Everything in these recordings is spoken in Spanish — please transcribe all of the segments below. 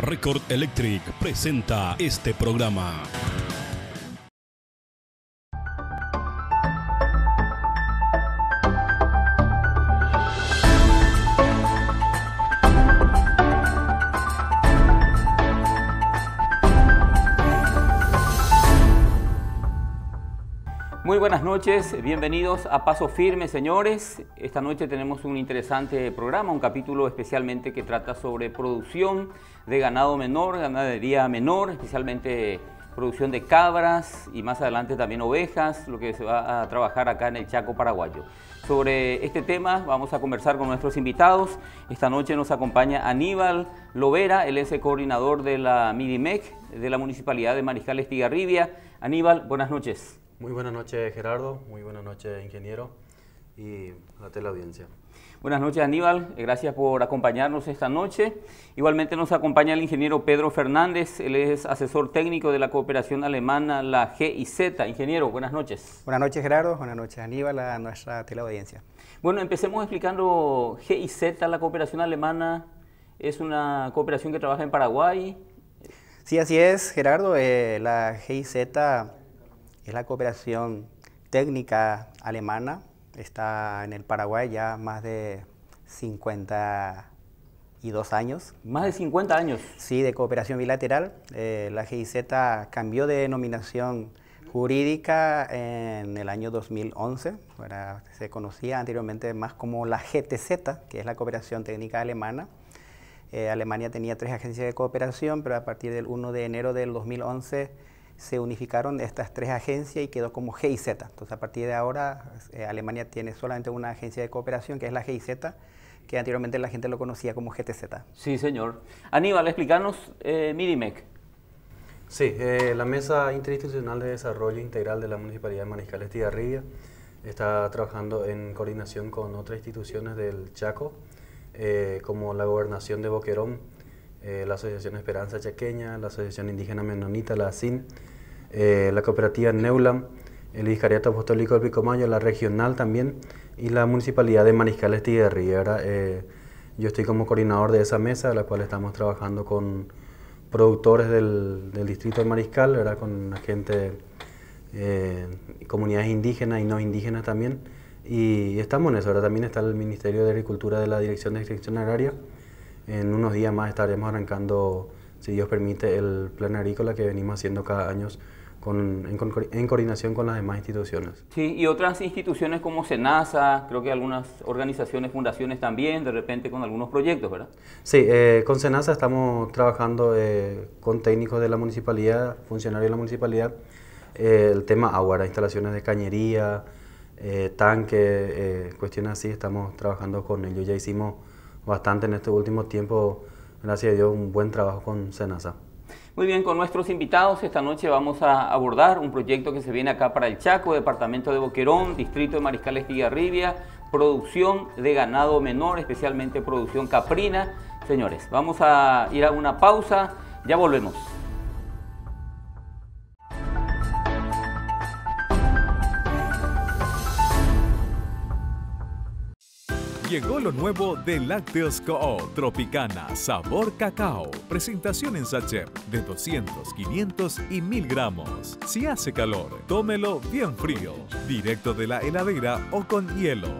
Record Electric presenta este programa. buenas noches, bienvenidos a Paso Firme, señores. Esta noche tenemos un interesante programa, un capítulo especialmente que trata sobre producción de ganado menor, ganadería menor, especialmente producción de cabras y más adelante también ovejas, lo que se va a trabajar acá en el Chaco Paraguayo. Sobre este tema vamos a conversar con nuestros invitados. Esta noche nos acompaña Aníbal Lovera, el ex coordinador de la MIDIMEC de la Municipalidad de Mariscal Estigarribia. Aníbal, buenas noches. Muy buenas noches Gerardo, muy buenas noches ingeniero y a la audiencia. Buenas noches Aníbal, gracias por acompañarnos esta noche. Igualmente nos acompaña el ingeniero Pedro Fernández, él es asesor técnico de la cooperación alemana, la GIZ. Ingeniero, buenas noches. Buenas noches Gerardo, buenas noches Aníbal, a nuestra teleaudiencia. Bueno, empecemos explicando GIZ, la cooperación alemana, es una cooperación que trabaja en Paraguay. Sí, así es Gerardo, eh, la GIZ es la cooperación técnica alemana, está en el Paraguay ya más de 52 años. Más de 50 años. Sí, de cooperación bilateral. Eh, la GIZ cambió de denominación jurídica en el año 2011. se conocía anteriormente más como la GTZ, que es la Cooperación Técnica Alemana. Eh, Alemania tenía tres agencias de cooperación, pero a partir del 1 de enero del 2011 se unificaron estas tres agencias y quedó como GIZ. Entonces, a partir de ahora, eh, Alemania tiene solamente una agencia de cooperación, que es la GIZ, que anteriormente la gente lo conocía como GTZ. Sí, señor. Aníbal, explícanos eh, Sí, eh, la Mesa Interinstitucional de Desarrollo Integral de la Municipalidad de Mariscales Tigarribia está trabajando en coordinación con otras instituciones del Chaco, eh, como la Gobernación de Boquerón, la Asociación Esperanza Chaqueña, la Asociación Indígena Menonita, la ASIN, eh, la cooperativa Neulam, el Vicariato Apostólico del Picomayo, la regional también y la municipalidad de Mariscal Tierri. Eh, yo estoy como coordinador de esa mesa, la cual estamos trabajando con productores del, distrito de Mariscal, con la gente, eh, comunidades indígenas y no indígenas también. Y, estamos en eso. Ahora también está el Ministerio de Agricultura de la Dirección de Extensión Agraria. En unos días más estaremos arrancando, si Dios permite, el plan agrícola que venimos haciendo cada año con, en, coordinación con las demás instituciones. Sí, y otras instituciones como SENASA, creo que algunas organizaciones, fundaciones también, de repente con algunos proyectos, ¿verdad? Sí, eh, con SENASA estamos trabajando eh, con técnicos de la municipalidad, funcionarios de la municipalidad, eh, el tema agua, instalaciones de cañería, tanque, cuestiones así, estamos trabajando con ellos. Ya hicimos bastante en este último tiempo, gracias a Dios, un buen trabajo con SENASA. Muy bien, con nuestros invitados esta noche vamos a abordar un proyecto que se viene acá para el Chaco, departamento de Boquerón, distrito de Mariscales Villarribia, producción de ganado menor, especialmente producción caprina. Señores, vamos a ir a una pausa, ya volvemos. Llegó lo nuevo de Lácteos Co. Tropicana Sabor Cacao. Presentación en sachet de 200, 500 y 1000 gramos. Si hace calor, tómelo bien frío, directo de la heladera o con hielo.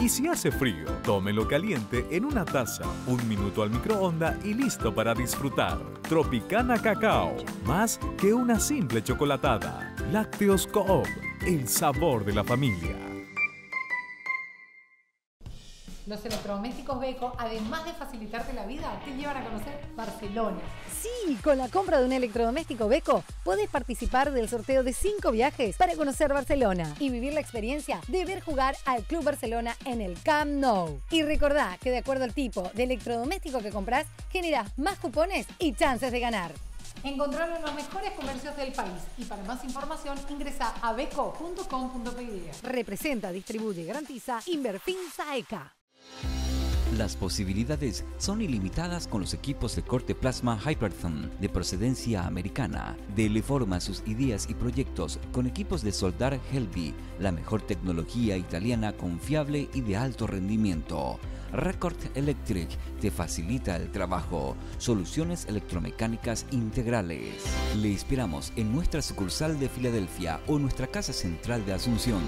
Y si hace frío, tómelo caliente en una taza, un minuto al microonda y listo para disfrutar. Tropicana Cacao, más que una simple chocolatada. Lácteos Coop, el sabor de la familia. Los electrodomésticos Beco, además de facilitarte la vida, te llevan a conocer Barcelona. Sí, con la compra de un electrodoméstico Beco, puedes participar del sorteo de 5 viajes para conocer Barcelona y vivir la experiencia de ver jugar al Club Barcelona en el Camp Nou. Y recordá que de acuerdo al tipo de electrodoméstico que compras, generas más cupones y chances de ganar. Encontrarlo en los mejores comercios del país y para más información ingresa a beco.com.pd. Representa, distribuye, y garantiza Inverfin Saeca. Las posibilidades son ilimitadas con los equipos de corte plasma Hyperthon de procedencia americana. Dele forma sus ideas y proyectos con equipos de soldar Helby, la mejor tecnología italiana confiable y de alto rendimiento. Record Electric te facilita el trabajo. Soluciones electromecánicas integrales. Le inspiramos en nuestra sucursal de Filadelfia o nuestra casa central de Asunción.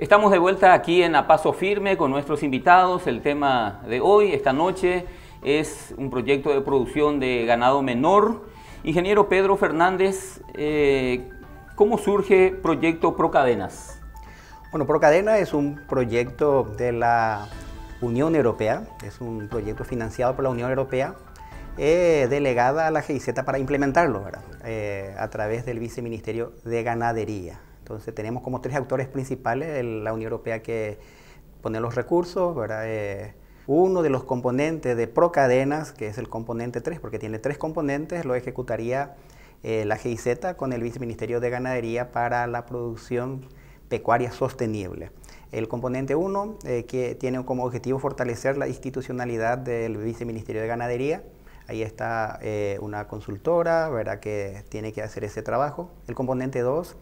Estamos de vuelta aquí en A Paso Firme con nuestros invitados. El tema de hoy, esta noche, es un proyecto de producción de ganado menor. Ingeniero Pedro Fernández, eh, ¿cómo surge Proyecto Procadenas? Bueno, Procadena es un proyecto de la Unión Europea, es un proyecto financiado por la Unión Europea, eh, delegada a la GIZ para implementarlo, eh, a través del Viceministerio de Ganadería. Entonces tenemos como tres actores principales la Unión Europea que pone los recursos, eh, uno de los componentes de Procadenas, que es el componente 3, porque tiene tres componentes, lo ejecutaría eh, la GIZ con el Viceministerio de Ganadería para la producción pecuaria sostenible. El componente 1, eh, que tiene como objetivo fortalecer la institucionalidad del Viceministerio de Ganadería, ahí está una consultora, ¿verdad? Que tiene que hacer ese trabajo. El componente 2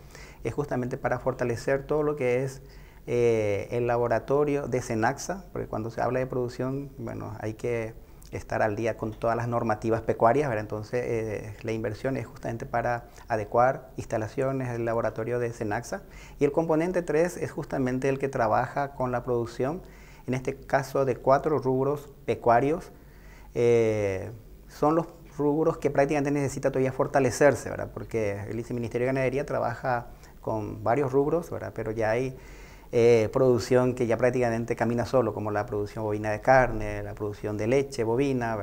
es justamente para fortalecer todo lo que es eh, el laboratorio de Senaxa, porque cuando se habla de producción, bueno, hay que estar al día con todas las normativas pecuarias, ¿verdad? entonces eh, la inversión es justamente para adecuar instalaciones, del laboratorio de Senaxa. Y el componente 3 es justamente el que trabaja con la producción, en este caso de cuatro rubros pecuarios. Eh, son los rubros que prácticamente necesita todavía fortalecerse, ¿verdad? porque el Ministerio de Ganadería trabaja con varios rubros, pero ya hay eh, producción que ya prácticamente camina solo, como la producción bovina de carne, la producción de leche bovina,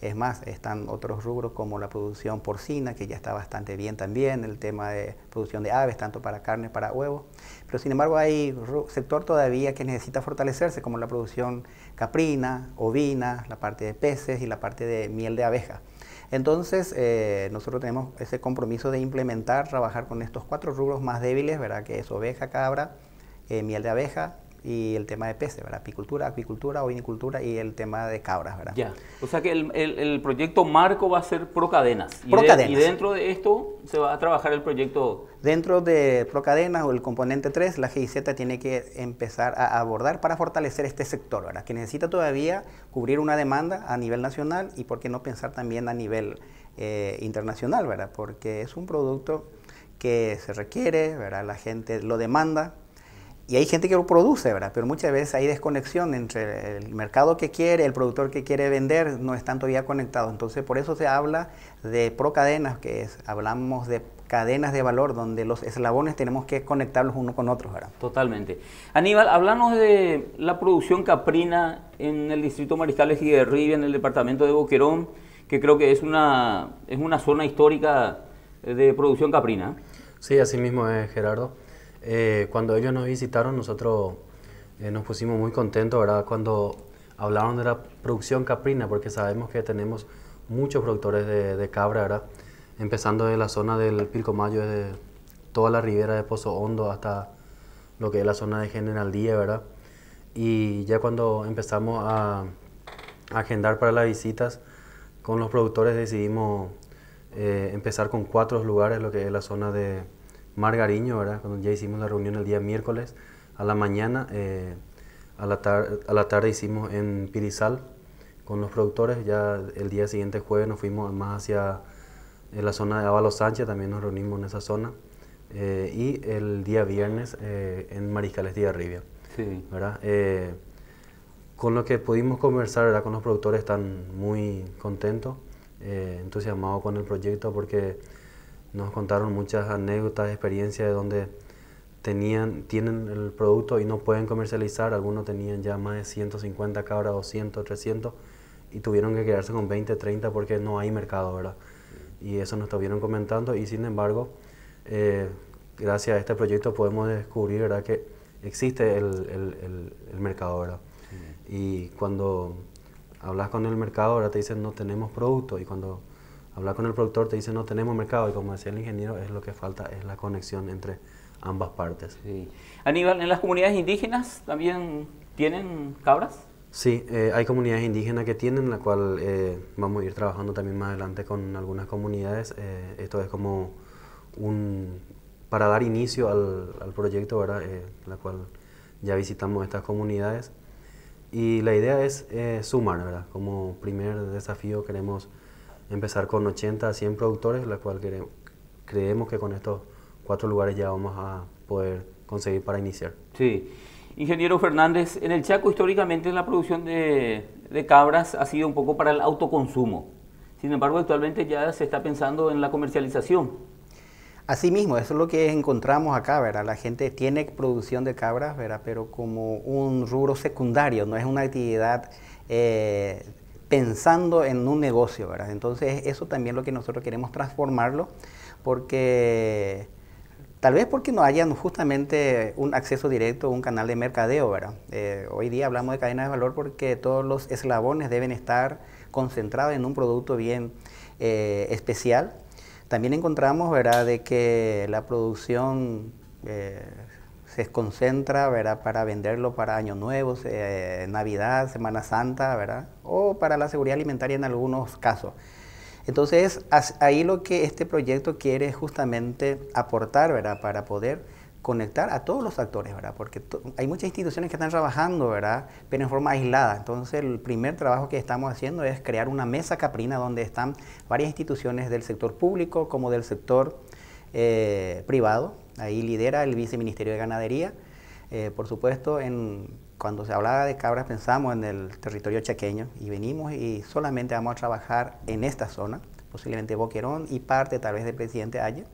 Es más, están otros rubros como la producción porcina, que ya está bastante bien también, el tema de producción de aves, tanto para carne, para huevos. Pero sin embargo hay sector todavía que necesita fortalecerse, como la producción caprina, ovina, la parte de peces y la parte de miel de abeja. Entonces, eh, nosotros tenemos ese compromiso de implementar, trabajar con estos cuatro rubros más débiles, Que es oveja, cabra, eh, miel de abeja y el tema de peces, ¿verdad? Apicultura, acuicultura, ovinicultura y el tema de cabras, ¿verdad? Ya. O sea que el, proyecto marco va a ser pro cadenas Y, y dentro de esto se va a trabajar el proyecto. Dentro de pro cadenas o el componente 3, la GIZ tiene que empezar a abordar para fortalecer este sector, ¿verdad? Que necesita todavía cubrir una demanda a nivel nacional y por qué no pensar también a nivel eh, internacional, ¿verdad? Porque es un producto que se requiere, ¿verdad? La gente lo demanda, y hay gente que lo produce, ¿verdad? Pero muchas veces hay desconexión entre el mercado que quiere, el productor que quiere vender, no están todavía conectados. Entonces, por eso se habla de pro cadenas, que es, hablamos de cadenas de valor donde los eslabones tenemos que conectarlos uno con otros, ¿verdad? Totalmente. Aníbal, hablamos de la producción caprina en el distrito Mariscal de en el departamento de Boquerón, que creo que es una, es una zona histórica de producción caprina. Sí, así mismo es, Gerardo. Eh, cuando ellos nos visitaron, nosotros eh, nos pusimos muy contentos, ¿verdad? Cuando hablaron de la producción caprina, porque sabemos que tenemos muchos productores de, cabra, ¿verdad? Empezando de la zona del Pilcomayo, desde toda la ribera de Pozo Hondo hasta lo que es la zona de General ¿verdad? Y ya cuando empezamos a, agendar para las visitas, con los productores decidimos eh, empezar con cuatro lugares, lo que es la zona de Margariño, ¿verdad? Cuando ya hicimos la reunión el día miércoles a la mañana, eh, a, la tarde hicimos en Pirizal con los productores, ya el día siguiente jueves nos fuimos más hacia la zona de Ábalos Sánchez, también nos reunimos en esa zona, eh, y el día viernes eh, en Mariscales de Arribia. Sí. ¿verdad? con lo que pudimos conversar ¿verdad? con los productores están muy contentos, entusiasmados con el proyecto porque nos contaron muchas anécdotas, experiencias de donde tenían, tienen el producto y no pueden comercializar. Algunos tenían ya más de 150 cabras, 200, 300 y tuvieron que quedarse con 20, 30 porque no hay mercado, ¿verdad? Y eso nos estuvieron comentando y sin embargo, eh, gracias a este proyecto podemos descubrir, ¿verdad? Que existe el, mercado, ¿verdad? Y cuando hablas con el mercado, ahora te dicen no tenemos producto. Y cuando hablar con el productor, te dice no tenemos mercado y como decía el ingeniero, es lo que falta, es la conexión entre ambas partes. Sí. Aníbal, ¿en las comunidades indígenas también tienen cabras? Sí, eh, hay comunidades indígenas que tienen, la cual eh, vamos a ir trabajando también más adelante con algunas comunidades. Eh, esto es como un, para dar inicio al, al proyecto, ¿verdad? la cual ya visitamos estas comunidades. Y la idea es sumar, ¿verdad? Como primer desafío queremos empezar con 80 a 100 productores, la cual creemos que con estos cuatro lugares ya vamos a poder conseguir para iniciar. Sí. Ingeniero Fernández, en el Chaco históricamente la producción de, cabras ha sido un poco para el autoconsumo. Sin embargo, actualmente ya se está pensando en la comercialización. Asimismo, eso es lo que encontramos acá, ¿verdad? La gente tiene producción de cabras, ¿verdad? Pero como un rubro secundario, no es una actividad eh, pensando en un negocio, ¿verdad? Entonces eso también es lo que nosotros queremos transformarlo, porque tal vez porque no haya justamente un acceso directo un canal de mercadeo, ¿verdad? Eh, hoy día hablamos de cadena de valor porque todos los eslabones deben estar concentrados en un producto bien eh, especial. También encontramos, ¿verdad?, de que la producción eh, se concentra para venderlo para Año Nuevo, eh, Navidad, Semana Santa, ¿verdad? o para la seguridad alimentaria en algunos casos. Entonces, ahí lo que este proyecto quiere es justamente aportar ¿verdad? para poder conectar a todos los actores, ¿verdad? Porque hay muchas instituciones que están trabajando, ¿verdad? Pero en forma aislada. Entonces, el primer trabajo que estamos haciendo es crear una mesa caprina donde están varias instituciones del sector público como del sector eh, privado, Ahí lidera el viceministerio de Ganadería. Eh, por supuesto, en, cuando se hablaba de cabras pensamos en el territorio chaqueño y venimos y solamente vamos a trabajar en esta zona, posiblemente Boquerón y parte tal vez del Presidente Hayes.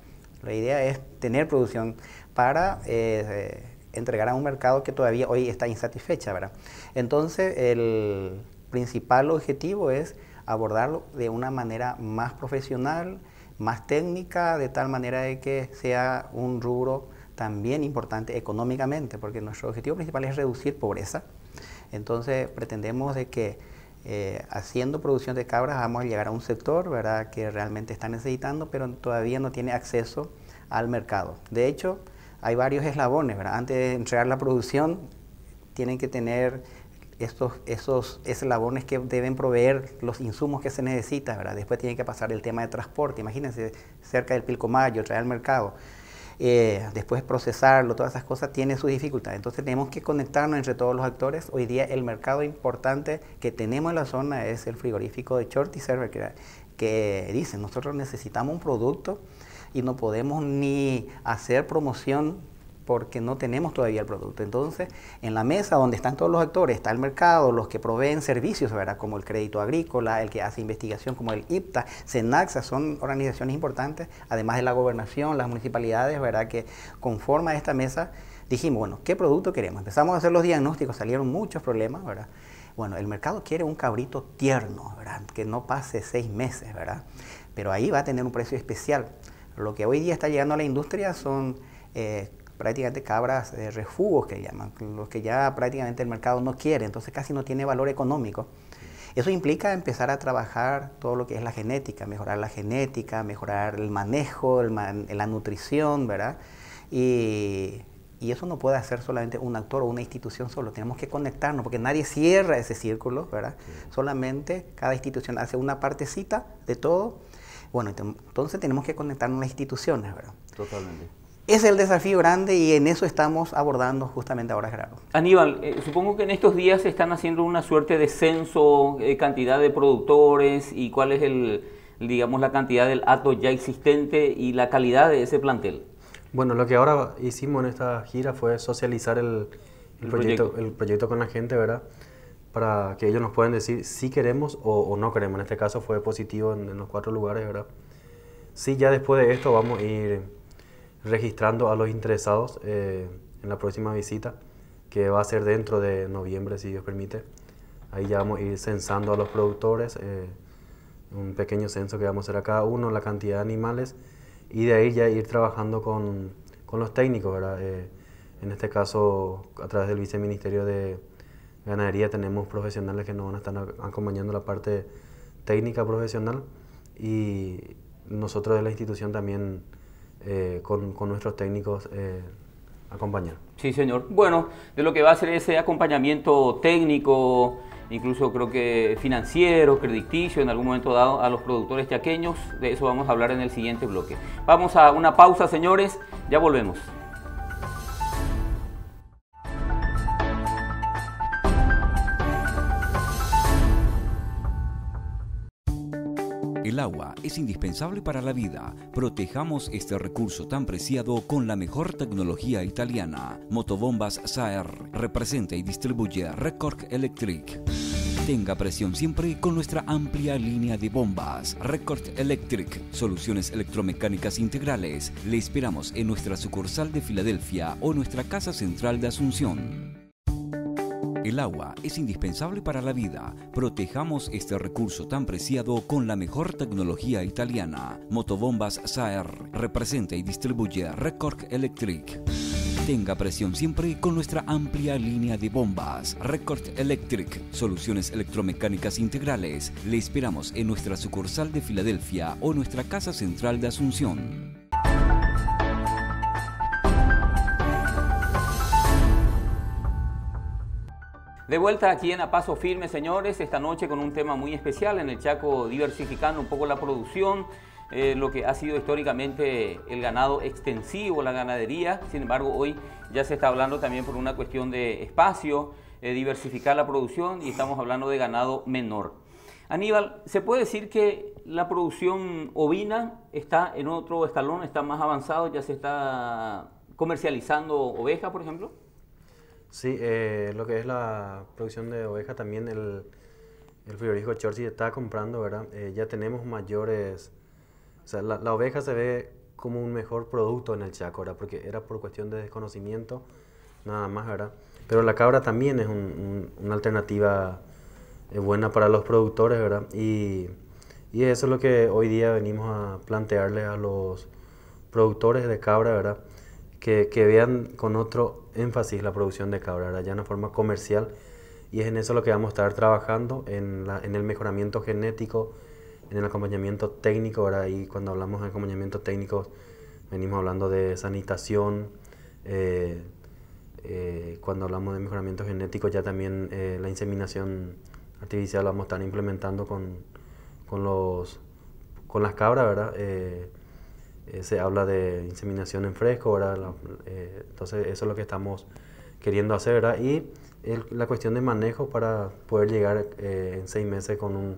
La idea es tener producción para eh, eh, entregar a un mercado que todavía hoy está insatisfecha, ¿verdad? Entonces, el principal objetivo es abordarlo de una manera más profesional, más técnica, de tal manera de que sea un rubro también importante económicamente, porque nuestro objetivo principal es reducir pobreza. Entonces pretendemos de que eh, haciendo producción de cabras vamos a llegar a un sector ¿verdad? que realmente está necesitando, pero todavía no tiene acceso al mercado. De hecho, hay varios eslabones. Antes de entregar la producción, tienen que tener estos, esos eslabones que deben proveer los insumos que se necesitan, ¿verdad? Después tiene que pasar el tema de transporte, imagínense, cerca del Pilcomayo, traer al mercado, eh, después procesarlo, todas esas cosas tiene su dificultad. Entonces tenemos que conectarnos entre todos los actores. Hoy día el mercado importante que tenemos en la zona es el frigorífico de Shorty Server, que, que dice, nosotros necesitamos un producto y no podemos ni hacer promoción porque no tenemos todavía el producto. Entonces, en la mesa donde están todos los actores, está el mercado, los que proveen servicios, ¿verdad? Como el Crédito Agrícola, el que hace investigación, como el IPTA, SENAXA, son organizaciones importantes, además de la gobernación, las municipalidades, ¿verdad? Que conforman esta mesa, dijimos, bueno, ¿qué producto queremos? Empezamos a hacer los diagnósticos, salieron muchos problemas, ¿verdad? Bueno, el mercado quiere un cabrito tierno, ¿verdad? Que no pase seis meses, ¿verdad? Pero ahí va a tener un precio especial. Lo que hoy día está llegando a la industria son eh, prácticamente cabras de refugos que llaman, los que ya prácticamente el mercado no quiere, entonces casi no tiene valor económico. Eso implica empezar a trabajar todo lo que es la genética, mejorar la genética, mejorar el manejo, la nutrición, ¿verdad? Y, eso no puede hacer solamente un actor o una institución solo, tenemos que conectarnos, porque nadie cierra ese círculo, ¿verdad? Solamente cada institución hace una partecita de todo. Bueno, entonces tenemos que conectarnos las instituciones, ¿verdad? Totalmente es el desafío grande y en eso estamos abordando justamente ahora, Gerardo. Aníbal, eh, supongo que en estos días se están haciendo una suerte de censo, eh, cantidad de productores y cuál es el, digamos, la cantidad del ato ya existente y la calidad de ese plantel. Bueno, lo que ahora hicimos en esta gira fue socializar el, proyecto, el proyecto con la gente, ¿verdad? Para que ellos nos puedan decir si queremos o, no queremos. En este caso fue positivo en, en los cuatro lugares, ¿verdad? Sí, ya después de esto vamos a ir registrando a los interesados eh, en la próxima visita, que va a ser dentro de noviembre, si Dios permite. Ahí ya vamos a ir censando a los productores, eh, un pequeño censo que vamos a hacer a cada uno, la cantidad de animales, y de ahí ya ir trabajando con, con los técnicos, eh, en este caso, a través del viceministerio de ganadería tenemos profesionales que nos van a estar acompañando la parte técnica profesional y nosotros de la institución también eh, con, nuestros técnicos eh, acompañar. Sí, señor. Bueno, de lo que va a ser ese acompañamiento técnico, incluso creo que financiero, crediticio, en algún momento dado a los productores chaqueños, de eso vamos a hablar en el siguiente bloque. Vamos a una pausa, señores, ya volvemos. El agua es indispensable para la vida. Protejamos este recurso tan preciado con la mejor tecnología italiana. Motobombas SAER representa y distribuye Record Electric. Tenga presión siempre con nuestra amplia línea de bombas. Record Electric, soluciones electromecánicas integrales. Le esperamos en nuestra sucursal de Filadelfia o nuestra casa central de Asunción. El agua es indispensable para la vida. Protejamos este recurso tan preciado con la mejor tecnología italiana. Motobombas SAER representa y distribuye Record Electric. Tenga presión siempre con nuestra amplia línea de bombas. Record Electric, soluciones electromecánicas integrales. Le esperamos en nuestra sucursal de Filadelfia o nuestra casa central de Asunción. De vuelta aquí en A Paso Firme, señores, esta noche con un tema muy especial en el Chaco, diversificando un poco la producción, eh, lo que ha sido históricamente el ganado extensivo, la ganadería. Sin embargo, hoy ya se está hablando también por una cuestión de espacio, eh, diversificar la producción y estamos hablando de ganado menor. Aníbal, ¿se puede decir que la producción ovina está en otro escalón, está más avanzado, ya se está comercializando oveja, por ejemplo? Sí, eh, lo que es la producción de oveja, también el, el frigorífico Chorchi está comprando, ¿verdad? Eh, ya tenemos mayores... O sea, la, la, oveja se ve como un mejor producto en el Chaco, ¿verdad? Porque era por cuestión de desconocimiento, nada más, ¿verdad? Pero la cabra también es un, una alternativa eh, buena para los productores, ¿verdad? Y, y eso es lo que hoy día venimos a plantearle a los productores de cabra, ¿verdad? que, vean con otro énfasis la producción de cabra, ya en forma comercial. Y es en eso lo que vamos a estar trabajando, en, el mejoramiento genético, en el acompañamiento técnico. ahora Y cuando hablamos de acompañamiento técnico, venimos hablando de sanitación. Eh, eh, cuando hablamos de mejoramiento genético, ya también eh, la inseminación artificial la vamos a estar implementando con, con, los, con las cabras, ¿verdad? Eh, se habla de inseminación en fresco, ¿verdad? Eh, entonces eso es lo que estamos queriendo hacer, ¿verdad? Y la cuestión de manejo para poder llegar eh, en seis meses con un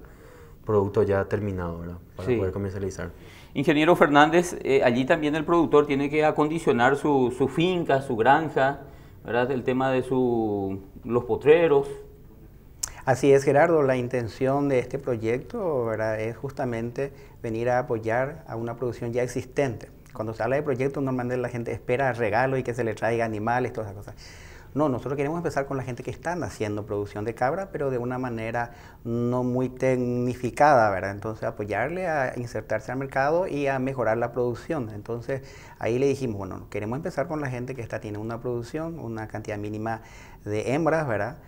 producto ya terminado, Para poder comercializar. Ingeniero Fernández, allí también el productor tiene que acondicionar su, finca, su granja, ¿verdad? El tema de los potreros. Así es, Gerardo. La intención de este proyecto ¿verdad? es justamente venir a apoyar a una producción ya existente. Cuando se habla de proyectos, normalmente la gente espera regalos y que se le traiga animales, todas esas cosas. No, nosotros queremos empezar con la gente que está haciendo producción de cabra, pero de una manera no muy tecnificada, ¿verdad? Entonces apoyarle a insertarse al mercado y a mejorar la producción. Entonces ahí le dijimos, bueno, queremos empezar con la gente que está, tiene una producción, una cantidad mínima de hembras, ¿verdad?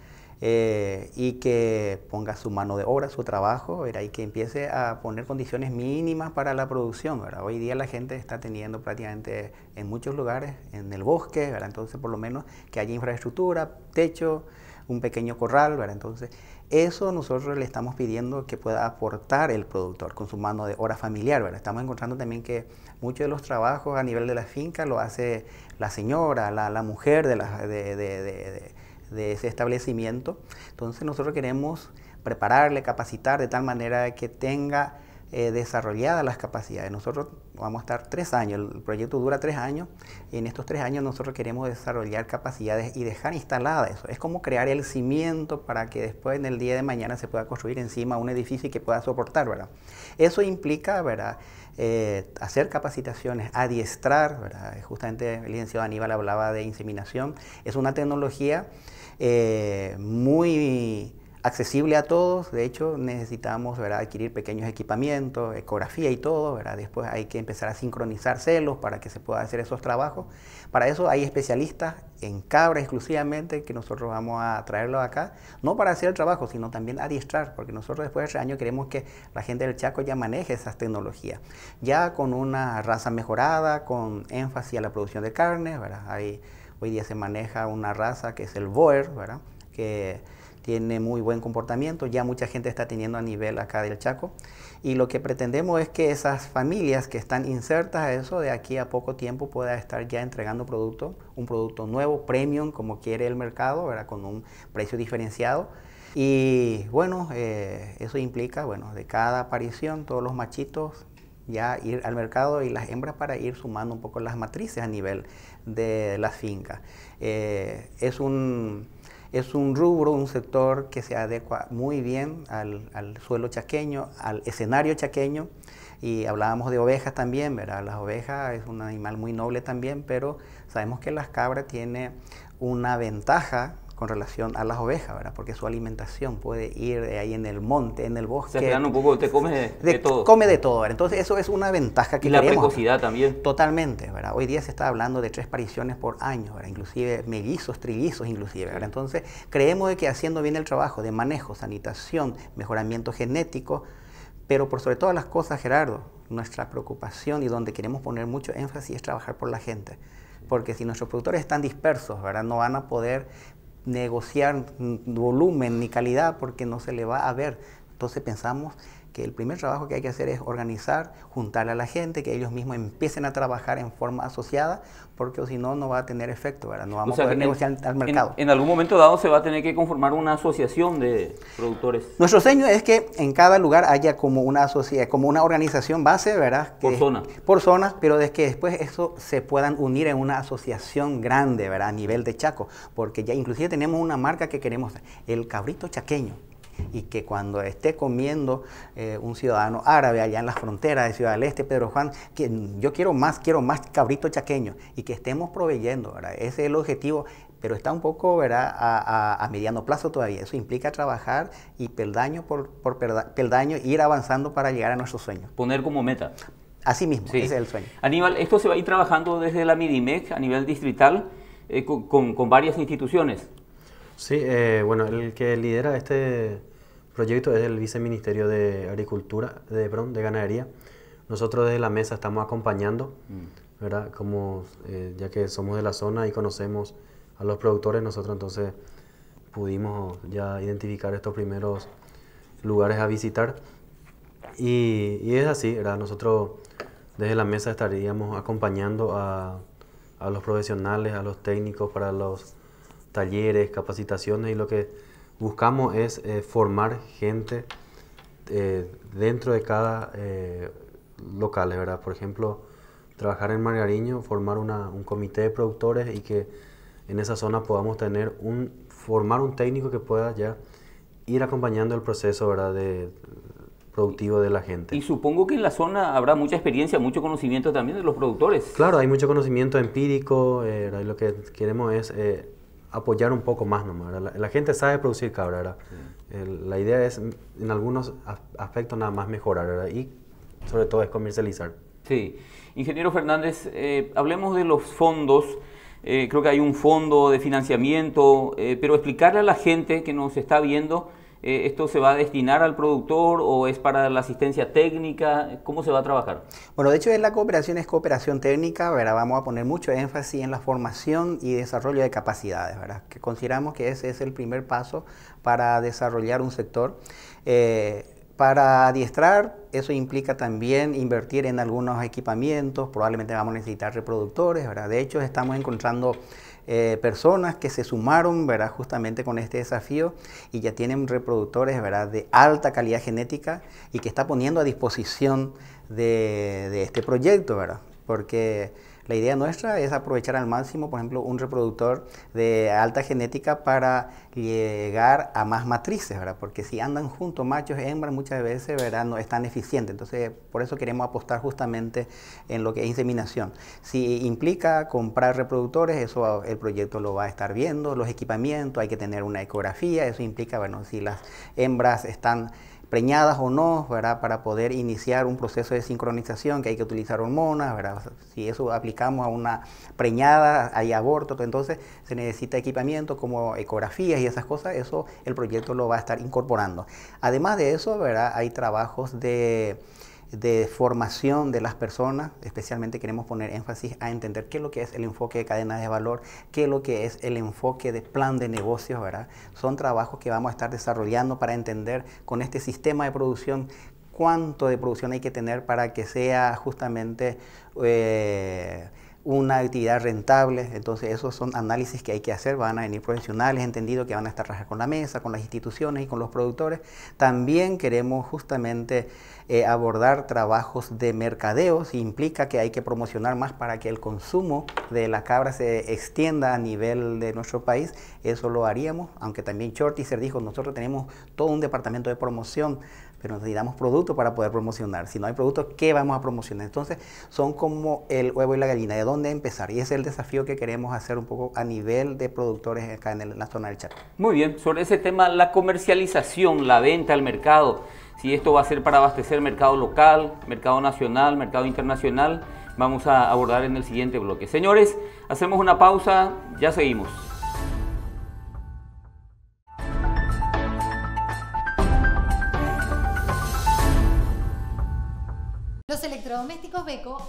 Eh, y que ponga su mano de obra, su trabajo, y que empiece a poner condiciones mínimas para la producción. Hoy día la gente está teniendo prácticamente en muchos lugares, en el bosque, entonces por lo menos que haya infraestructura, techo, un pequeño corral, ¿verdad? entonces eso nosotros le estamos pidiendo que pueda aportar el productor con su mano de obra familiar. ¿verdad? Estamos encontrando también que muchos de los trabajos a nivel de la finca lo hace la señora, la, mujer de la... de de ese establecimiento. Entonces nosotros queremos prepararle, capacitar de tal manera que tenga eh, desarrolladas las capacidades. Nosotros vamos a estar tres años, el proyecto dura tres años, y en estos tres años nosotros queremos desarrollar capacidades y dejar instalada eso. Es como crear el cimiento para que después en el día de mañana se pueda construir encima un edificio que pueda soportar, ¿verdad? Eso implica, ¿verdad? Eh, hacer capacitaciones, adiestrar, ¿verdad? Justamente el licenciado Aníbal hablaba de inseminación, es una tecnología eh, muy accesible a todos. De hecho, necesitamos adquirir pequeños equipamientos, ecografía y todo. Después hay que empezar a sincronizar celos para que se pueda hacer esos trabajos. Para eso hay especialistas en cabra exclusivamente que nosotros vamos a traerlo acá, no para hacer el trabajo, sino también adiestrar, porque nosotros después de ese año queremos que la gente del Chaco ya maneje esas tecnologías, ya con una raza mejorada, con énfasis a la producción de carne, ¿verdad? Hoy día se maneja una raza que es el Boer, ¿verdad? que tiene muy buen comportamiento, ya mucha gente está teniendo a nivel acá del Chaco. Y lo que pretendemos es que esas familias que están insertas a eso, de aquí a poco tiempo pueda estar ya entregando producto, un producto nuevo, premium, como quiere el mercado, ¿verdad? con un precio diferenciado. Y bueno, eh, eso implica, bueno, de cada aparición, todos los machitos ya ir al mercado y las hembras para ir sumando un poco las matrices a nivel de la finca. Eh, es, un, es un rubro, un sector que se adecua muy bien al, suelo chaqueño, al escenario chaqueño. Y hablábamos de ovejas también, ¿verdad? Las ovejas es un animal muy noble también, pero sabemos que las cabras tienen una ventaja con relación a las ovejas, ¿verdad? Porque su alimentación puede ir de ahí en el monte, en el bosque. O sea, un poco, te come de, todo. Come de todo, Entonces eso es una ventaja que y la precocidad también. Totalmente, ¿verdad? Hoy día se está hablando de tres pariciones por año, Inclusive mellizos, trillizos, inclusive, Entonces creemos que haciendo bien el trabajo de manejo, sanitación, mejoramiento genético, pero por sobre todas las cosas, Gerardo, nuestra preocupación y donde queremos poner mucho énfasis es trabajar por la gente porque si nuestros productores están dispersos, ¿verdad? no van a poder negociar volumen ni calidad porque no se le va a ver. Entonces pensamos que el primer trabajo que hay que hacer es organizar, juntar a la gente, que ellos mismos empiecen a trabajar en forma asociada, porque si no, no va a tener efecto, ¿verdad? No vamos a poder negociar al mercado. En, algún momento dado se va a tener que conformar una asociación de productores. Nuestro sueño es que en cada lugar haya como una asociación como una organización base, ¿verdad? por zona. Por zonas, pero es que después eso se puedan unir en una asociación grande, ¿verdad? A nivel de Chaco, porque ya inclusive tenemos una marca que queremos, el cabrito chaqueño y que cuando esté comiendo eh, un ciudadano árabe allá en las fronteras de Ciudad del Este, Pedro Juan, que yo quiero más, quiero más cabrito chaqueño y que estemos proveyendo, ¿verdad? Ese es el objetivo, pero está un poco, ¿verdad? A, mediano plazo todavía. Eso implica trabajar y peldaño por, por peldaño ir avanzando para llegar a nuestros sueños. Poner como meta. Así mismo, ese es el sueño. Aníbal, esto se va a ir trabajando desde la MIDIMEC a nivel distrital eh, con, varias instituciones. Sí, eh, bueno, el que lidera este proyecto es el Viceministerio de Agricultura, de, perdón, de Ganadería. Nosotros desde la mesa estamos acompañando, mm. ¿verdad? Como eh, ya que somos de la zona y conocemos a los productores, nosotros entonces pudimos ya identificar estos primeros lugares a visitar. Y, es así, Nosotros desde la mesa estaríamos acompañando a, a los profesionales, a los técnicos para los talleres, capacitaciones y lo que buscamos es eh, formar gente eh, dentro de cada eh, local, ¿verdad? Por ejemplo, trabajar en Margariño, formar un comité de productores y que en esa zona podamos tener un, formar un técnico que pueda ya ir acompañando el proceso, ¿verdad? De, productivo de la gente. Y supongo que en la zona habrá mucha experiencia, mucho conocimiento también de los productores. Claro, hay mucho conocimiento empírico, eh, lo que queremos es apoyar un poco más nomás. La, gente sabe producir cabra, la idea es en algunos aspectos nada más mejorar, Y sobre todo es comercializar. Sí. Ingeniero Fernández, eh, hablemos de los fondos. Eh, creo que hay un fondo de financiamiento, eh, pero explicarle a la gente que nos está viendo eh, ¿Esto se va a destinar al productor o es para la asistencia técnica? ¿Cómo se va a trabajar? Bueno, de hecho la cooperación es cooperación técnica, Vamos a poner mucho énfasis en la formación y desarrollo de capacidades, ¿verdad? Que consideramos que ese es el primer paso para desarrollar un sector. Eh, para adiestrar, eso implica también invertir en algunos equipamientos, probablemente vamos a necesitar reproductores, ¿verdad? De hecho, estamos encontrando eh, personas que se sumaron ¿verdad? justamente con este desafío y ya tienen reproductores ¿verdad? de alta calidad genética y que está poniendo a disposición de, de este proyecto, ¿verdad? porque la idea nuestra es aprovechar al máximo, por ejemplo, un reproductor de alta genética para llegar a más matrices, ¿verdad? Porque si andan juntos machos, hembras, muchas veces, ¿verdad? No es tan eficiente. Entonces, por eso queremos apostar justamente en lo que es inseminación. Si implica comprar reproductores, eso el proyecto lo va a estar viendo, los equipamientos, hay que tener una ecografía, eso implica, bueno, si las hembras están preñadas o no, ¿verdad? Para poder iniciar un proceso de sincronización que hay que utilizar hormonas, ¿verdad? Si eso aplicamos a una preñada, hay aborto, pues entonces se necesita equipamiento como ecografías y esas cosas, eso el proyecto lo va a estar incorporando. Además de eso, ¿verdad? Hay trabajos de de formación de las personas, especialmente queremos poner énfasis a entender qué es lo que es el enfoque de cadena de valor, qué es lo que es el enfoque de plan de negocios, ¿verdad? Son trabajos que vamos a estar desarrollando para entender con este sistema de producción cuánto de producción hay que tener para que sea justamente eh, una actividad rentable. Entonces, esos son análisis que hay que hacer. Van a venir profesionales, entendido que van a estar trabajando con la mesa, con las instituciones y con los productores. También queremos justamente eh, abordar trabajos de mercadeo. implica que hay que promocionar más para que el consumo de la cabra se extienda a nivel de nuestro país. Eso lo haríamos, aunque también Shorty se dijo, nosotros tenemos todo un departamento de promoción pero necesitamos productos para poder promocionar. Si no hay productos, ¿qué vamos a promocionar? Entonces, son como el huevo y la gallina, ¿de dónde empezar? Y ese es el desafío que queremos hacer un poco a nivel de productores acá en, la zona del Chaco. Muy bien, sobre ese tema, la comercialización, la venta al mercado, si esto va a ser para abastecer mercado local, mercado nacional, mercado internacional, vamos a abordar en el siguiente bloque. Señores, hacemos una pausa, ya seguimos. Los electrodomésticos Beko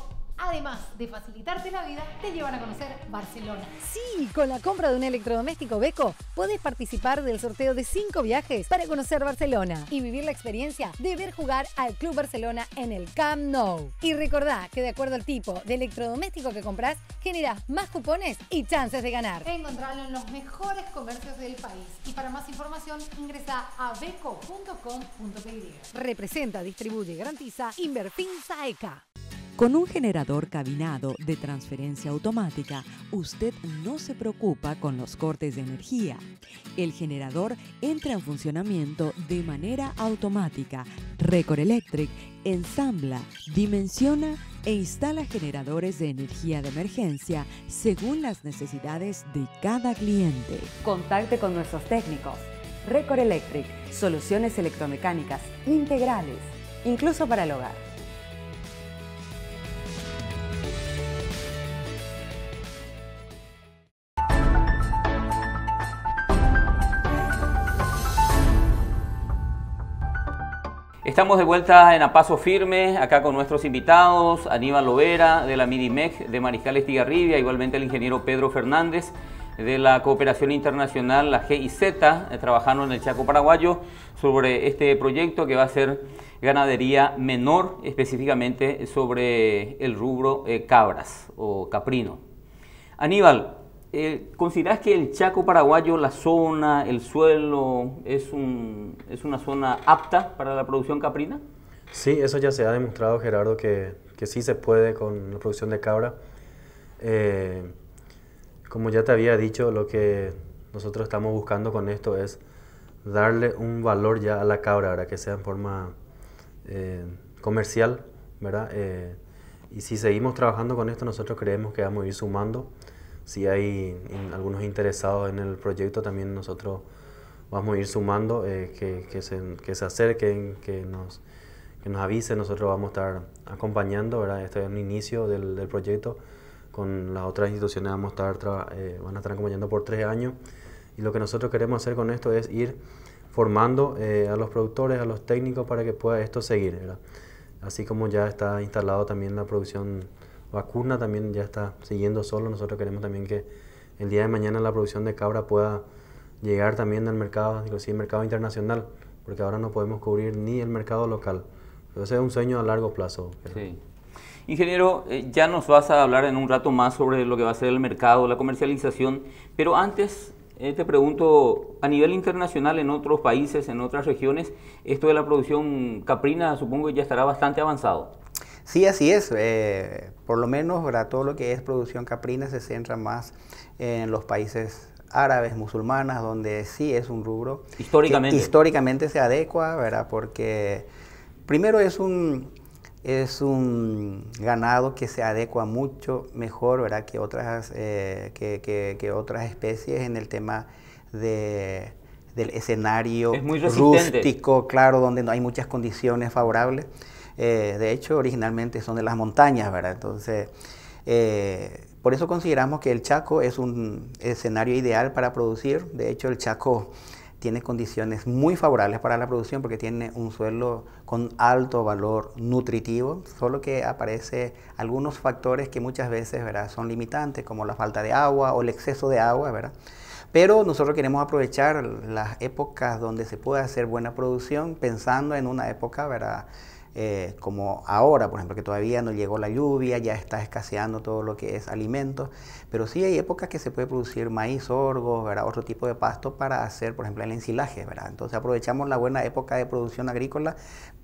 además de facilitarte la vida, te llevan a conocer Barcelona. Sí, con la compra de un electrodoméstico Beco, puedes participar del sorteo de 5 viajes para conocer Barcelona y vivir la experiencia de ver jugar al Club Barcelona en el Camp Nou. Y recordá que de acuerdo al tipo de electrodoméstico que compras, generas más cupones y chances de ganar. Encontralo en los mejores comercios del país. Y para más información, ingresa a beco.com.py. Representa, distribuye, y garantiza Inverfin Saeca. Con un generador cabinado de transferencia automática, usted no se preocupa con los cortes de energía. El generador entra en funcionamiento de manera automática. Record Electric ensambla, dimensiona e instala generadores de energía de emergencia según las necesidades de cada cliente. Contacte con nuestros técnicos. Record Electric, soluciones electromecánicas integrales, incluso para el hogar. Estamos de vuelta en A Paso Firme, acá con nuestros invitados, Aníbal Lovera de la MIDIMEC de Mariscal Estigarribia, igualmente el ingeniero Pedro Fernández de la Cooperación Internacional, la GIZ, eh, trabajando en el Chaco Paraguayo sobre este proyecto que va a ser ganadería menor, específicamente sobre el rubro eh, cabras o caprino. Aníbal, eh, ¿Consideras que el Chaco paraguayo, la zona, el suelo, es, una zona apta para la producción caprina? Sí, eso ya se ha demostrado, Gerardo, que, sí se puede con la producción de cabra. Eh, como ya te había dicho, lo que nosotros estamos buscando con esto es darle un valor ya a la cabra, para que sea en forma eh, comercial, ¿verdad? Eh, y si seguimos trabajando con esto, nosotros creemos que vamos a ir sumando si hay algunos interesados en el proyecto, también nosotros vamos a ir sumando, eh, que, que, se, que, se, acerquen, que nos, que nos avisen, nosotros vamos a estar acompañando, ¿verdad? Este es un inicio del, del proyecto, con las otras instituciones vamos a estar, eh, van a estar acompañando por tres años, y lo que nosotros queremos hacer con esto es ir formando eh, a los productores, a los técnicos, para que pueda esto seguir, Así como ya está instalado también la producción vacuna también ya está siguiendo solo. Nosotros queremos también que el día de mañana la producción de cabra pueda llegar también al mercado, inclusive mercado internacional, porque ahora no podemos cubrir ni el mercado local. ese es un sueño a largo plazo. Sí. Ingeniero, eh, ya nos vas a hablar en un rato más sobre lo que va a ser el mercado, la comercialización, pero antes eh, te pregunto, a nivel internacional, en otros países, en otras regiones, esto de la producción caprina supongo que ya estará bastante avanzado. Sí, así es. Eh, por lo menos todo lo que es producción caprina se centra más en los países árabes, musulmanas, donde sí es un rubro. Históricamente. históricamente se adecua, ¿verdad? Porque primero es un, es un ganado que se adecua mucho mejor, ¿verdad? Que otras, eh, que, otras especies en el tema de del escenario rústico, claro, donde no hay muchas condiciones favorables. Eh, de hecho originalmente son de las montañas, ¿verdad? Entonces, eh, por eso consideramos que el Chaco es un escenario ideal para producir, de hecho el Chaco tiene condiciones muy favorables para la producción porque tiene un suelo con alto valor nutritivo, solo que aparece algunos factores que muchas veces ¿verdad? son limitantes, como la falta de agua o el exceso de agua, ¿verdad? Pero nosotros queremos aprovechar las épocas donde se puede hacer buena producción pensando en una época, ¿verdad? Eh, como ahora, por ejemplo, que todavía no llegó la lluvia, ya está escaseando todo lo que es alimentos, pero sí hay épocas que se puede producir maíz, orgo, otro tipo de pasto para hacer, por ejemplo, el ensilaje. ¿verdad? Entonces aprovechamos la buena época de producción agrícola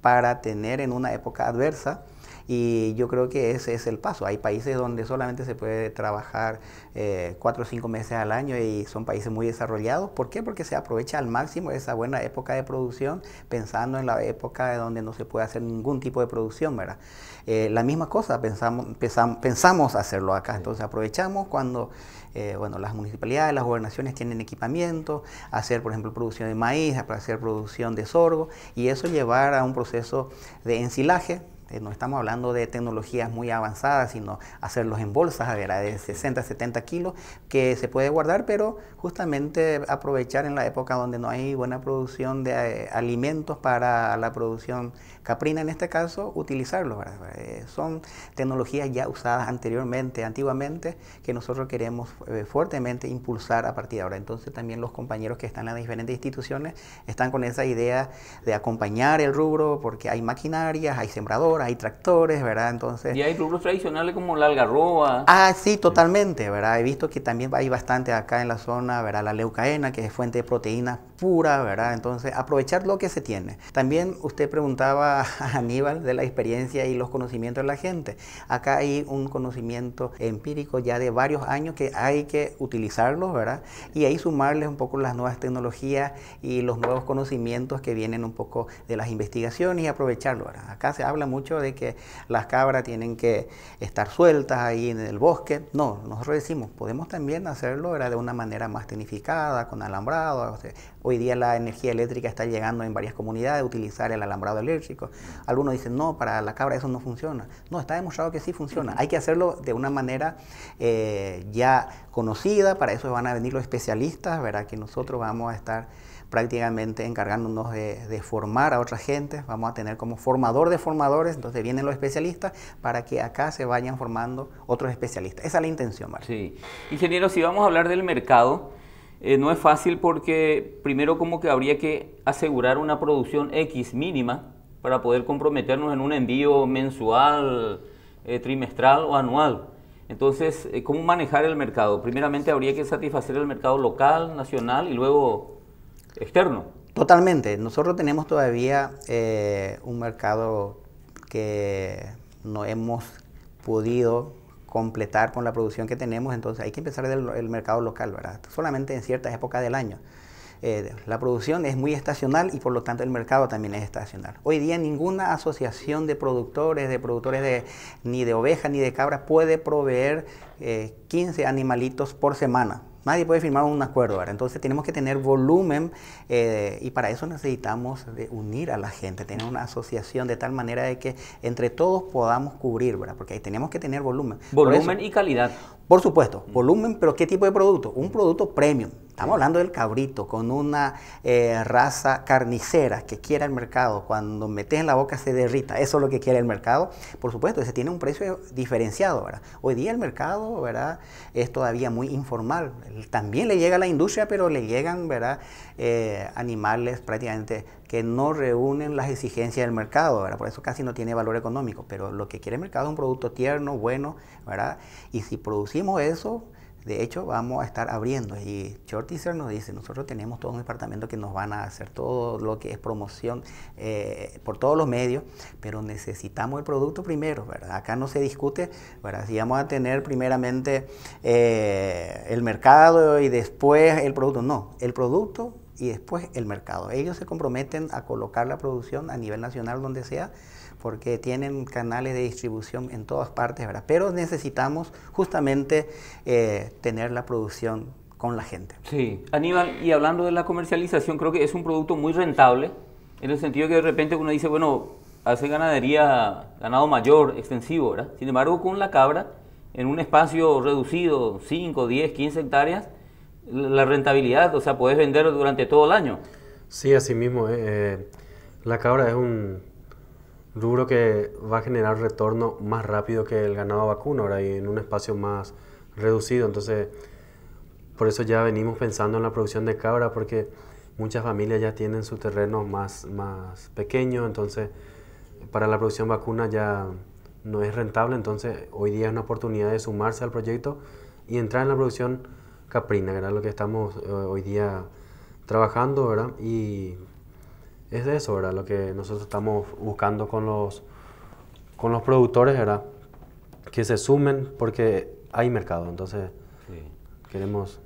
para tener en una época adversa y yo creo que ese es el paso. Hay países donde solamente se puede trabajar eh, cuatro o cinco meses al año y son países muy desarrollados. ¿Por qué? Porque se aprovecha al máximo esa buena época de producción pensando en la época de donde no se puede hacer ningún tipo de producción, ¿verdad? Eh, la misma cosa pensamos, hacerlo acá, entonces aprovechamos cuando... Eh, bueno, las municipalidades, las gobernaciones tienen equipamiento, hacer, por ejemplo, producción de maíz, hacer producción de sorgo, y eso llevar a un proceso de ensilaje, este, no estamos hablando de tecnologías muy avanzadas, sino hacerlos en bolsas ver, de 60, 70 kilos que se puede guardar, pero justamente aprovechar en la época donde no hay buena producción de eh, alimentos para la producción caprina en este caso, utilizarlo. Eh, son tecnologías ya usadas anteriormente, antiguamente, que nosotros queremos eh, fuertemente impulsar a partir de ahora. Entonces también los compañeros que están en las diferentes instituciones están con esa idea de acompañar el rubro, porque hay maquinarias, hay sembradoras, hay tractores, ¿verdad? Entonces... Y hay rubros tradicionales como la algarroba. Ah, sí, totalmente, ¿verdad? He visto que también hay bastante acá en la zona, ¿verdad? La leucaena, que es fuente de proteínas pura, ¿verdad? Entonces, aprovechar lo que se tiene. También usted preguntaba a Aníbal de la experiencia y los conocimientos de la gente. Acá hay un conocimiento empírico ya de varios años que hay que utilizarlo, ¿verdad? Y ahí sumarles un poco las nuevas tecnologías y los nuevos conocimientos que vienen un poco de las investigaciones y aprovecharlo, ¿verdad? Acá se habla mucho de que las cabras tienen que estar sueltas ahí en el bosque. No, nosotros decimos, podemos también hacerlo, De una manera más tecnificada, con alambrado, o sea, Hoy día la energía eléctrica está llegando en varias comunidades, utilizar el alambrado eléctrico. Algunos dicen, no, para la cabra eso no funciona. No, está demostrado que sí funciona. Hay que hacerlo de una manera eh, ya conocida, para eso van a venir los especialistas, ¿verdad? Que nosotros vamos a estar prácticamente encargándonos de, formar a otra gente, vamos a tener como formador de formadores, entonces vienen los especialistas para que acá se vayan formando otros especialistas. Esa es la intención, Sí. Ingeniero, si vamos a hablar del mercado, eh, no es fácil porque primero como que habría que asegurar una producción X mínima para poder comprometernos en un envío mensual, eh, trimestral o anual. Entonces, eh, ¿cómo manejar el mercado? Primeramente habría que satisfacer el mercado local, nacional y luego externo. Totalmente. Nosotros tenemos todavía un mercado que no hemos podido completar con la producción que tenemos, entonces hay que empezar del el mercado local, ¿verdad? Solamente en ciertas épocas del año. Eh, la producción es muy estacional y por lo tanto el mercado también es estacional. Hoy día ninguna asociación de productores, de productores de, ni de ovejas ni de cabras puede proveer 15 eh, animalitos por semana. Nadie puede firmar un acuerdo, ¿verdad? Entonces tenemos que tener volumen eh, y para eso necesitamos eh, unir a la gente, tener una asociación de tal manera de que entre todos podamos cubrir, ¿verdad? Porque ahí tenemos que tener volumen. Volumen y calidad. Por supuesto, mm. volumen, pero ¿qué tipo de producto? Un producto premium. Estamos hablando del cabrito con una eh, raza carnicera que quiera el mercado. Cuando metes en la boca se derrita. Eso es lo que quiere el mercado. Por supuesto, ese tiene un precio diferenciado. ¿verdad? Hoy día el mercado ¿verdad? es todavía muy informal. También le llega a la industria, pero le llegan ¿verdad? Eh, animales prácticamente que no reúnen las exigencias del mercado, ¿verdad? por eso casi no tiene valor económico, pero lo que quiere el mercado es un producto tierno, bueno, ¿verdad? Y si producimos eso, de hecho vamos a estar abriendo. Y Shortizer nos dice, nosotros tenemos todo un departamento que nos van a hacer todo lo que es promoción eh, por todos los medios, pero necesitamos el producto primero, ¿verdad? Acá no se discute, ¿verdad? Si vamos a tener primeramente eh, el mercado y después el producto, no, el producto y después el mercado. Ellos se comprometen a colocar la producción a nivel nacional donde sea, porque tienen canales de distribución en todas partes, ¿verdad? Pero necesitamos justamente eh, tener la producción con la gente. Sí, Aníbal, y hablando de la comercialización, creo que es un producto muy rentable, en el sentido que de repente uno dice, bueno, hace ganadería, ganado mayor, extensivo, ¿verdad? Sin embargo, con la cabra, en un espacio reducido, 5, 10, 15 hectáreas, la rentabilidad, o sea, puedes vender durante todo el año. Sí, así mismo. Eh, eh, la cabra es un rubro que va a generar retorno más rápido que el ganado vacuno, ahora y en un espacio más reducido. Entonces, por eso ya venimos pensando en la producción de cabra, porque muchas familias ya tienen su terreno más, más pequeño, entonces para la producción vacuna ya no es rentable, entonces hoy día es una oportunidad de sumarse al proyecto y entrar en la producción caprina, era Lo que estamos eh, hoy día trabajando, ¿verdad? Y es de eso, ¿verdad? Lo que nosotros estamos buscando con los, con los productores, ¿verdad? Que se sumen porque hay mercado, entonces queremos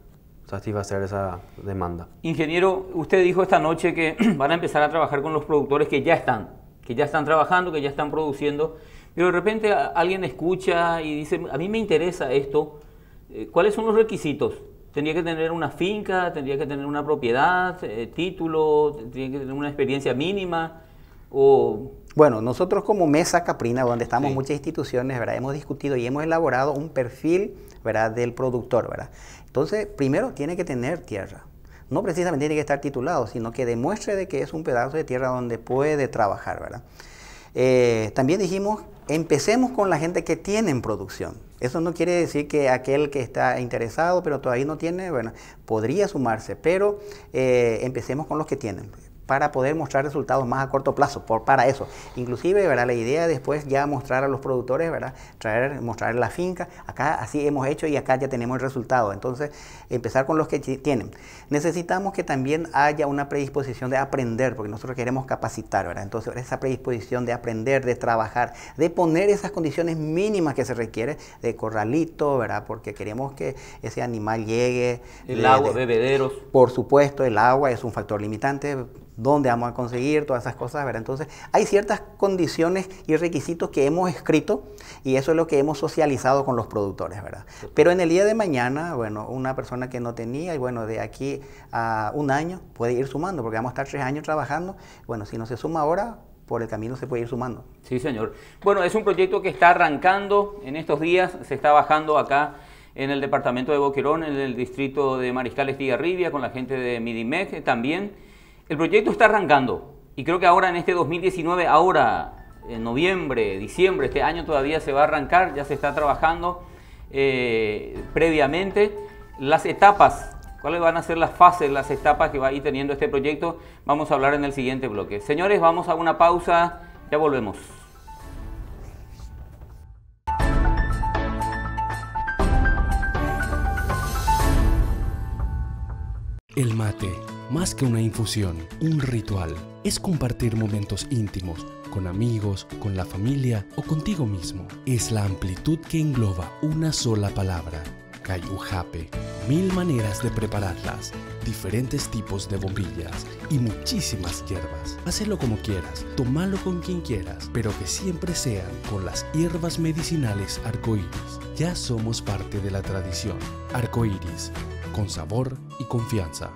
satisfacer esa demanda. Ingeniero, usted dijo esta noche que van a empezar a trabajar con los productores que ya están, que ya están trabajando, que ya están produciendo, pero de repente alguien escucha y dice, a mí me interesa esto, eh, ¿cuáles son los requisitos? tendría que tener una finca, tendría que tener una propiedad, eh, título, tendría que tener una experiencia mínima o... Bueno, nosotros como Mesa Caprina, donde estamos muchas instituciones, ¿verdad? hemos discutido y hemos elaborado un perfil ¿verdad? del productor. ¿verdad? Entonces, primero tiene que tener tierra. No precisamente tiene que estar titulado, sino que demuestre de que es un pedazo de tierra donde puede trabajar. ¿verdad? Eh, también dijimos, empecemos con la gente que tiene en producción. Eso no quiere decir que aquel que está interesado pero todavía no tiene, bueno, podría sumarse, pero eh, empecemos con los que tienen para poder mostrar resultados más a corto plazo, por, para eso. Inclusive, ¿verdad? La idea después ya mostrar a los productores, ¿verdad? Traer, mostrar la finca, acá así hemos hecho y acá ya tenemos el resultado. Entonces, empezar con los que tienen. Necesitamos que también haya una predisposición de aprender, porque nosotros queremos capacitar, ¿verdad? Entonces, esa predisposición de aprender, de trabajar, de poner esas condiciones mínimas que se requiere de corralito, ¿verdad? Porque queremos que ese animal llegue. El agua, de, bebederos. Por supuesto, el agua es un factor limitante dónde vamos a conseguir todas esas cosas, ¿verdad? Entonces, hay ciertas condiciones y requisitos que hemos escrito y eso es lo que hemos socializado con los productores, ¿verdad? Pero en el día de mañana, bueno, una persona que no tenía y bueno, de aquí a un año puede ir sumando porque vamos a estar tres años trabajando, bueno, si no se suma ahora, por el camino se puede ir sumando. Sí, señor. Bueno, es un proyecto que está arrancando en estos días, se está bajando acá en el departamento de Boquerón, en el distrito de Mariscales Estigarribia, con la gente de Midimec eh, también. El proyecto está arrancando y creo que ahora en este 2019, ahora en noviembre, diciembre, este año todavía se va a arrancar, ya se está trabajando eh, previamente. Las etapas, cuáles van a ser las fases, las etapas que va a ir teniendo este proyecto, vamos a hablar en el siguiente bloque. Señores, vamos a una pausa, ya volvemos. El mate más que una infusión, un ritual, es compartir momentos íntimos con amigos, con la familia o contigo mismo. Es la amplitud que engloba una sola palabra, cayujape. Mil maneras de prepararlas, diferentes tipos de bombillas y muchísimas hierbas. Hazlo como quieras, tomalo con quien quieras, pero que siempre sean con las hierbas medicinales arcoíris. Ya somos parte de la tradición. Arcoíris, con sabor y confianza.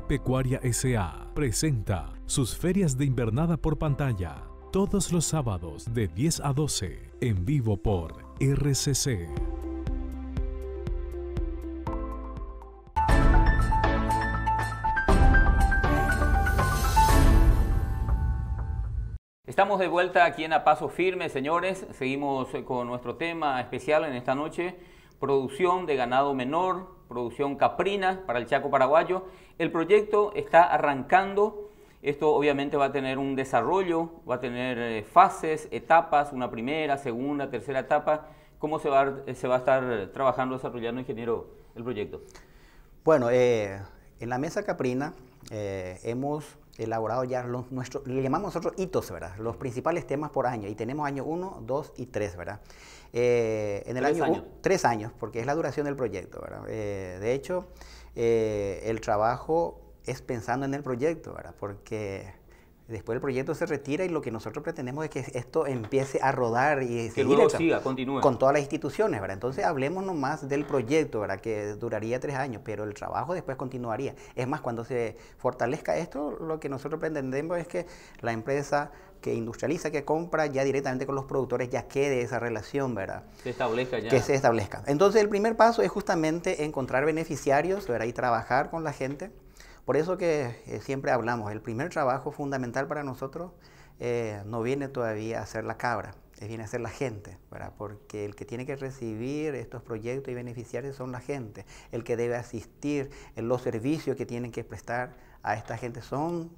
Pecuaria S.A. presenta sus ferias de invernada por pantalla todos los sábados de 10 a 12 en vivo por RCC. Estamos de vuelta aquí en A Paso Firme, señores. Seguimos con nuestro tema especial en esta noche, producción de ganado menor, producción caprina para el Chaco paraguayo. El proyecto está arrancando. Esto obviamente va a tener un desarrollo, va a tener eh, fases, etapas, una primera, segunda, tercera etapa. ¿Cómo se va, a, se va a estar trabajando, desarrollando, ingeniero, el proyecto? Bueno, eh, en la mesa caprina eh, hemos elaborado ya los, nuestros, le llamamos nosotros hitos, ¿verdad? Los principales temas por año. Y tenemos año 1, 2 y 3, ¿verdad? Eh, en el año 3 años. años, porque es la duración del proyecto, ¿verdad? Eh, de hecho, eh, el trabajo es pensando en el proyecto, ¿verdad? Porque después el proyecto se retira y lo que nosotros pretendemos es que esto empiece a rodar y que luego siga, continúe. con todas las instituciones, ¿verdad? Entonces hablemos nomás del proyecto, ¿verdad? Que duraría tres años, pero el trabajo después continuaría. Es más, cuando se fortalezca esto, lo que nosotros pretendemos es que la empresa que industrializa, que compra ya directamente con los productores, ya quede esa relación, ¿verdad? Se establezca ya. Que se establezca. Entonces el primer paso es justamente encontrar beneficiarios, ¿verdad? Y trabajar con la gente por eso que eh, siempre hablamos, el primer trabajo fundamental para nosotros eh, no viene todavía a ser la cabra, eh, viene a ser la gente, porque el que tiene que recibir estos proyectos y beneficiarse son la gente, el que debe asistir, en los servicios que tienen que prestar a esta gente son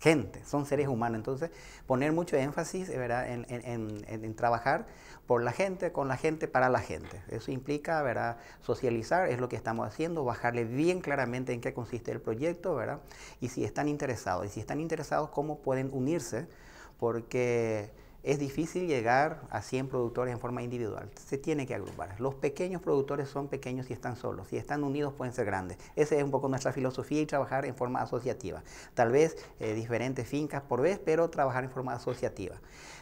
gente, son seres humanos. Entonces, poner mucho énfasis en trabajar por la gente, con la gente, para la gente. Eso implica, ¿verdad? Socializar es lo que estamos haciendo, bajarle bien claramente en qué consiste el proyecto, ¿verdad? Y si están interesados, y si están interesados, cómo pueden unirse, porque es difícil llegar a 100 productores en forma individual. Se tiene que agrupar. Los pequeños productores son pequeños si están solos. Si están unidos pueden ser grandes. Esa es un poco nuestra filosofía y trabajar en forma asociativa. Tal vez eh, diferentes fincas por vez, pero trabajar en forma asociativa.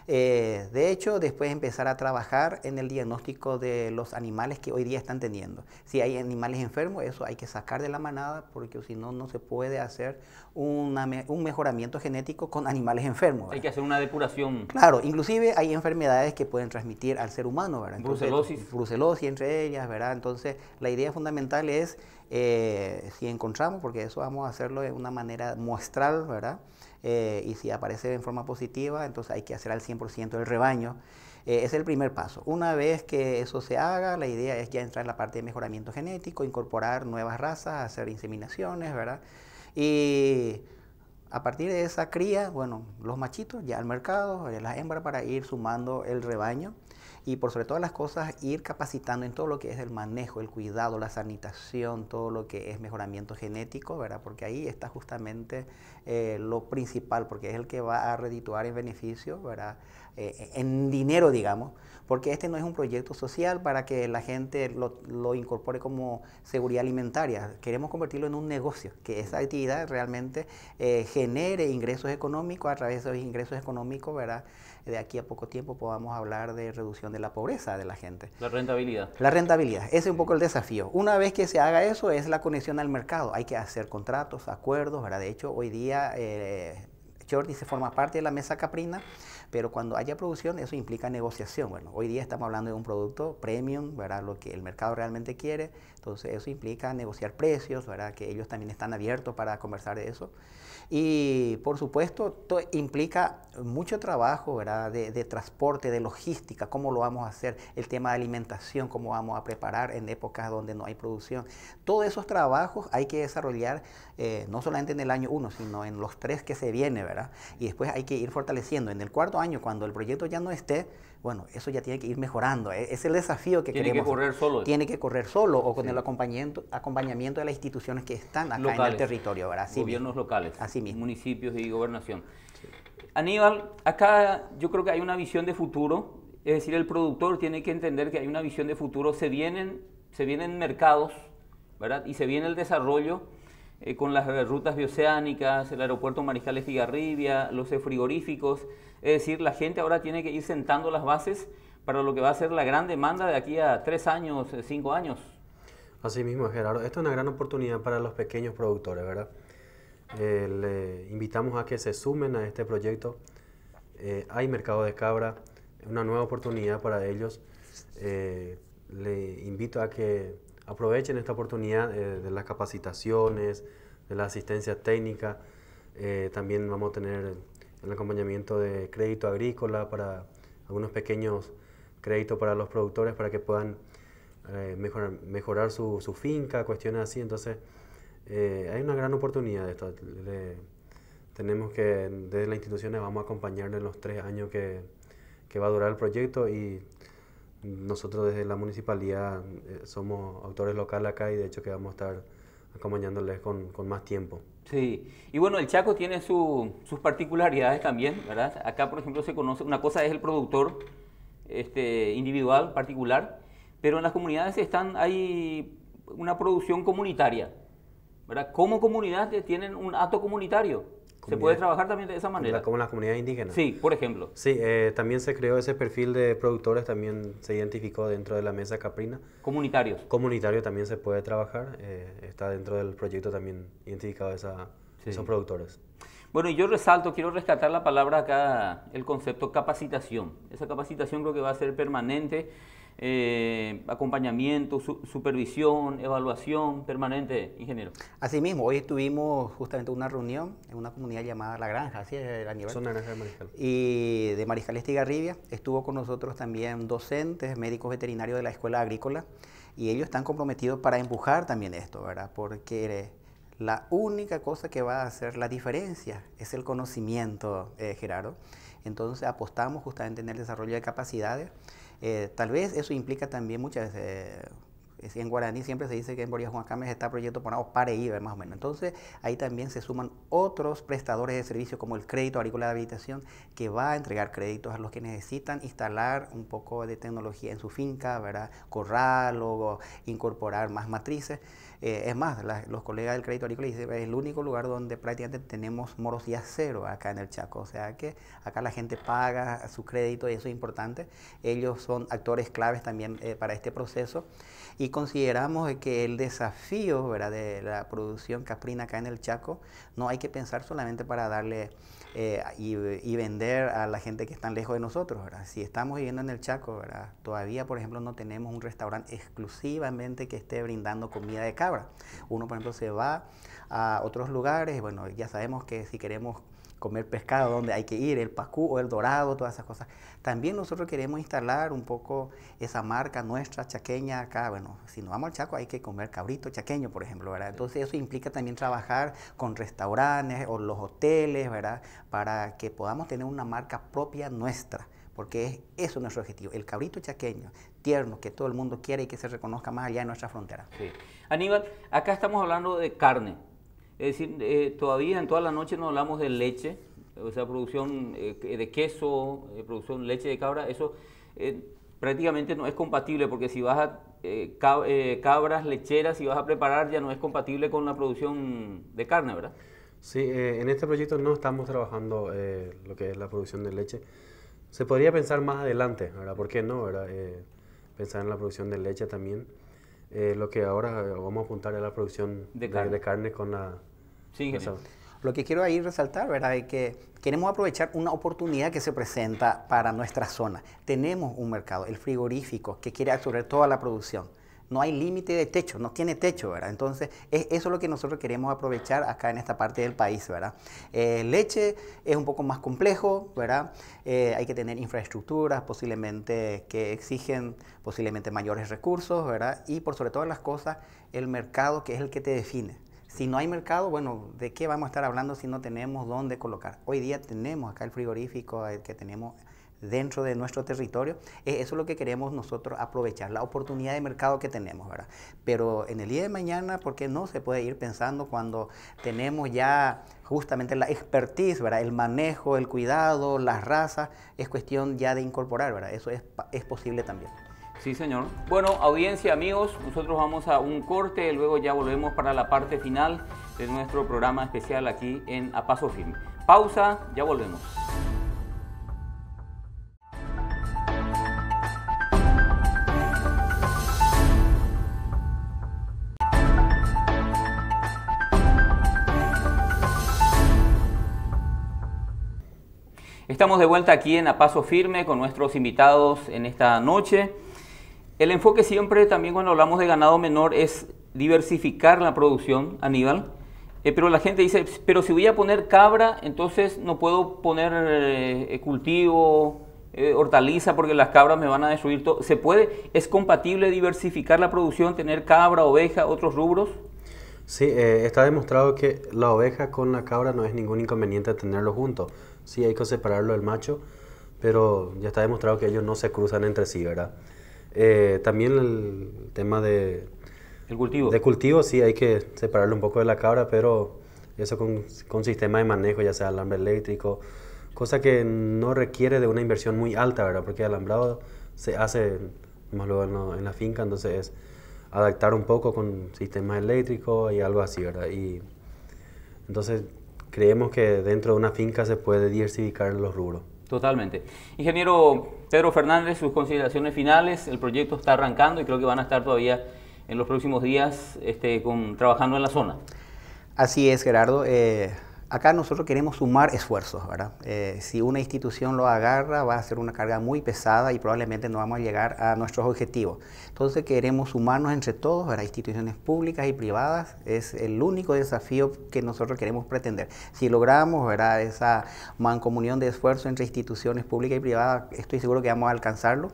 Eh, de hecho, después empezar a trabajar en el diagnóstico de los animales que hoy día están teniendo. Si hay animales enfermos, eso hay que sacar de la manada porque si no, no se puede hacer un mejoramiento genético con animales enfermos. Hay que hacer una depuración. Claro, inclusive hay enfermedades que pueden transmitir al ser humano. ¿verdad? brucelosis. Brucelosis entre ellas, ¿verdad? Entonces, la idea fundamental es, eh, si encontramos, porque eso vamos a hacerlo de una manera muestral, ¿verdad? Eh, y si aparece en forma positiva, entonces hay que hacer al 100% el rebaño. Eh, es el primer paso. Una vez que eso se haga, la idea es ya entrar en la parte de mejoramiento genético, incorporar nuevas razas, hacer inseminaciones, ¿verdad? Y a partir de esa cría, bueno, los machitos ya al mercado, eh, las hembras para ir sumando el rebaño y por sobre todas las cosas ir capacitando en todo lo que es el manejo, el cuidado, la sanitación, todo lo que es mejoramiento genético, ¿verdad? Porque ahí está justamente eh, lo principal, porque es el que va a redituar en beneficio, ¿verdad? Eh, eh, en dinero, digamos, porque este no es un proyecto social para que la gente lo, incorpore como seguridad alimentaria. Queremos convertirlo en un negocio, que esa actividad realmente genere ingresos económicos, a través de esos ingresos económicos, ¿verdad? de aquí a poco tiempo podamos hablar de reducción de la pobreza de la gente. La rentabilidad. La rentabilidad, ese es un poco el desafío. Una vez que se haga eso es la conexión al mercado, hay que hacer contratos, acuerdos, ¿verdad? De hecho, hoy día... Eh, Jordi se forma parte de la mesa caprina, pero cuando haya producción eso implica negociación. Bueno, hoy día estamos hablando de un producto premium, ¿verdad? Lo que el mercado realmente quiere, entonces eso implica negociar precios, ¿verdad? Que ellos también están abiertos para conversar de eso. Y por supuesto, implica mucho trabajo ¿verdad? De, transporte, de logística, cómo lo vamos a hacer, el tema de alimentación, cómo vamos a preparar en épocas donde no hay producción. Todos esos trabajos hay que desarrollar eh, no solamente en el año uno, sino en los tres que se viene, ¿verdad? Y después hay que ir fortaleciendo. En el cuarto año, cuando el proyecto ya no esté, bueno, eso ya tiene que ir mejorando. E-, es el desafío que tiene queremos. Tiene que correr solo. Tiene que correr solo o con el acompañamiento, acompañamiento de las instituciones que están acá en el territorio, ¿verdad? gobiernos locales. Así Municipios y gobernación. Aníbal, acá yo creo que hay una visión de futuro. Es decir, el productor tiene que entender que hay una visión de futuro. Se vienen, se vienen mercados, ¿verdad? Y se viene el desarrollo eh, con las eh, rutas bioceánicas, el aeropuerto Mariscal Figarribia, los frigoríficos. Es decir, la gente ahora tiene que ir sentando las bases para lo que va a ser la gran demanda de aquí a tres años, eh, cinco años. Así mismo, Gerardo. Esto es una gran oportunidad para los pequeños productores, ¿verdad? le invitamos a que se sumen a este proyecto. hay mercado de cabra, una nueva oportunidad para ellos. le invito a que aprovechen esta oportunidad eh, de las capacitaciones, de la asistencia técnica. Eh, también vamos a tener el acompañamiento de crédito agrícola para algunos pequeños créditos para los productores para que puedan eh, mejorar, su, finca, cuestiones así. Entonces, hay una gran oportunidad de esto. tenemos que, desde las instituciones, vamos a acompañarle en los tres años que, que va a durar el proyecto y nosotros desde la municipalidad eh, somos autores locales acá y de hecho que vamos a estar acompañándoles con, con más tiempo. Sí, y bueno, el Chaco tiene sus particularidades también, ¿verdad? Acá, por ejemplo, se conoce, una cosa es el productor este, individual, particular, pero en las comunidades están, hay una producción comunitaria, ¿verdad? Como comunidad tienen un acto comunitario, ¿Se puede trabajar también de esa manera? La, como las comunidades indígenas. Sí, por ejemplo. Sí, eh, también se creó ese perfil de productores, también se identificó dentro de la mesa caprina. Comunitarios. Comunitario también se puede trabajar, eh, está dentro del proyecto también identificado esa, esos productores. Bueno, yo resalto, quiero rescatar la palabra acá, el concepto capacitación. Esa capacitación creo que va a ser permanente eh, acompañamiento, supervisión, evaluación permanente, ingeniero. Asimismo, hoy tuvimos justamente una reunión en una comunidad llamada La Granja, así es, Zona de Mariscal. Y de Mariscal Estigarribia. Estuvo con nosotros también docentes, médicos veterinarios de la Escuela Agrícola, y ellos están comprometidos para empujar también esto, ¿verdad? Porque... Eh, la única cosa que va a hacer la diferencia es el conocimiento, eh, Gerardo. Entonces apostamos justamente en el desarrollo de capacidades eh, tal vez eso implica también muchas veces eh, en guaraní siempre se dice que en Boria Juan está proyecto ponado para e IVA más o menos. Entonces ahí también se suman otros prestadores de servicios como el crédito agrícola de habitación que va a entregar créditos a los que necesitan instalar un poco de tecnología en su finca, ¿verdad? corral o incorporar más matrices. Eh, es más, los colegas del Crédito Agrícola dicen es el único lugar donde prácticamente tenemos moros morosidad cero acá en el Chaco. O sea que acá la gente paga su crédito y eso es importante. Ellos son actores claves también eh, para este proceso y consideramos que el desafío de la producción caprina acá en el Chaco no hay que pensar solamente para darle eh, y, vender a la gente que está lejos de nosotros. Si estamos viviendo en el Chaco, todavía, por ejemplo, no tenemos un restaurante exclusivamente que esté brindando comida de casa uno, por ejemplo, se va a otros lugares, bueno, ya sabemos que si queremos comer pescado, donde hay que ir, el pacú o el dorado, todas esas cosas. También nosotros queremos instalar un poco esa marca nuestra chaqueña acá. Bueno, si nos vamos al Chaco hay que comer cabrito chaqueño, por ejemplo, ¿verdad? Entonces eso implica también trabajar con restaurantes o los hoteles, ¿verdad? Para que podamos tener una marca propia nuestra porque es eso nuestro objetivo, el cabrito chaqueño, que todo el mundo quiere y que se reconozca más allá de nuestra frontera. Sí. Aníbal, acá estamos hablando de carne. Es decir, eh, todavía en toda la noche no hablamos de leche, o sea, producción eh, de queso, producción eh, producción leche de cabra, eso prácticamente no es compatible porque si vas a cabras lecheras, y vas a preparar, ya no es compatible con la producción de carne, ¿verdad? Sí, en este proyecto no estamos trabajando lo que es la producción de leche. Se podría pensar más adelante, ¿verdad? ¿Por qué no, verdad? pensar en la producción de leche también. Eh, lo que ahora eh, vamos a apuntar es la producción de, carne, con la... Sí, lo que quiero ahí resaltar, ¿verdad?, es que queremos aprovechar una oportunidad que se presenta para nuestra zona. Tenemos un mercado, el frigorífico, que quiere absorber toda la producción no hay límite de techo, no tiene techo, ¿verdad? Entonces, es, eso es lo que nosotros queremos aprovechar acá en esta parte del país, ¿verdad? Eh, leche es un poco más complejo, ¿verdad? Eh, hay que tener infraestructuras posiblemente que exigen posiblemente mayores recursos, ¿verdad? Y por sobre todas las cosas, el mercado que es el que te define. Si no hay mercado, bueno, ¿de qué vamos a estar hablando si no tenemos dónde colocar? Hoy día tenemos acá el frigorífico, eh, que tenemos dentro de nuestro territorio. Eh, eso es lo que queremos nosotros aprovechar, la oportunidad de mercado que tenemos, ¿verdad? Pero en el día de mañana, ¿por qué no se puede ir pensando cuando tenemos ya justamente la expertise, ¿verdad? El manejo, el cuidado, las razas, es cuestión ya de incorporar, ¿verdad? Eso es, es posible también. Sí, señor. Bueno, audiencia, amigos, nosotros vamos a un corte, y luego ya volvemos para la parte final de nuestro programa especial aquí en A Paso Firme. Pausa, ya volvemos. Estamos de vuelta aquí en A Paso Firme con nuestros invitados en esta noche. El enfoque siempre, también cuando hablamos de ganado menor, es diversificar la producción, Aníbal. Eh, pero la gente dice, pero si voy a poner cabra, entonces no puedo poner eh, eh, cultivo, hortaliza, porque las cabras me van a destruir todo. ¿Se puede? ¿Es compatible diversificar la producción, tener cabra, oveja, otros rubros? Sí, está demostrado que la oveja con la cabra no es ningún inconveniente tenerlo juntos sí hay que separarlo del macho, pero ya está demostrado que ellos no se cruzan entre sí, ¿verdad? Eh, también el tema de... El cultivo. De cultivo, sí, hay que separarlo un poco de la cabra, pero eso con, con sistema de manejo, ya sea alambre eléctrico, cosa que no requiere de una inversión muy alta, ¿verdad? Porque el alambrado se hace más luego en, la finca, entonces es adaptar un poco con sistema eléctrico y algo así, ¿verdad? Y entonces creemos que dentro de una finca se puede diversificar los rubros. Totalmente. Ingeniero Pedro Fernández, sus consideraciones finales. El proyecto está arrancando y creo que van a estar todavía en los próximos días este, con, trabajando en la zona. Así es, Gerardo. Eh, Acá nosotros queremos sumar esfuerzos, ¿verdad? Eh, si una institución lo agarra, va a ser una carga muy pesada y probablemente no vamos a llegar a nuestros objetivos. Entonces queremos sumarnos entre todos, ¿verdad? Instituciones públicas y privadas es el único desafío que nosotros queremos pretender. Si logramos, Esa mancomunión de esfuerzos entre instituciones públicas y privadas, estoy seguro que vamos a alcanzarlo.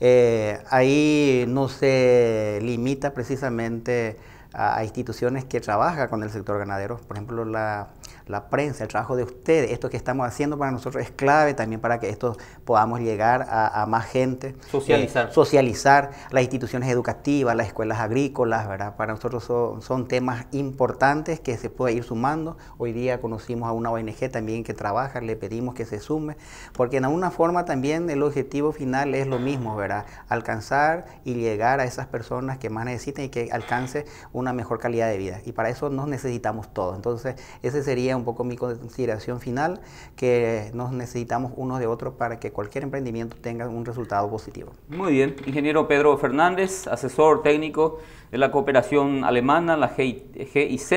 Eh, ahí no se limita precisamente a, a instituciones que trabajan con el sector ganadero, por ejemplo, la la prensa, el trabajo de ustedes, esto que estamos haciendo para nosotros es clave también para que esto podamos llegar a, más gente. Socializar. Eh, socializar las instituciones educativas, las escuelas agrícolas, ¿verdad? Para nosotros son, temas importantes que se puede ir sumando. Hoy día conocimos a una ONG también que trabaja, le pedimos que se sume, porque en alguna forma también el objetivo final es lo mismo, ¿verdad? Alcanzar y llegar a esas personas que más necesitan y que alcance una mejor calidad de vida. Y para eso nos necesitamos todos. Entonces, ese sería un poco mi consideración final, que nos necesitamos unos de otros para que cualquier emprendimiento tenga un resultado positivo. Muy bien, ingeniero Pedro Fernández, asesor técnico de la cooperación alemana, la GIZ.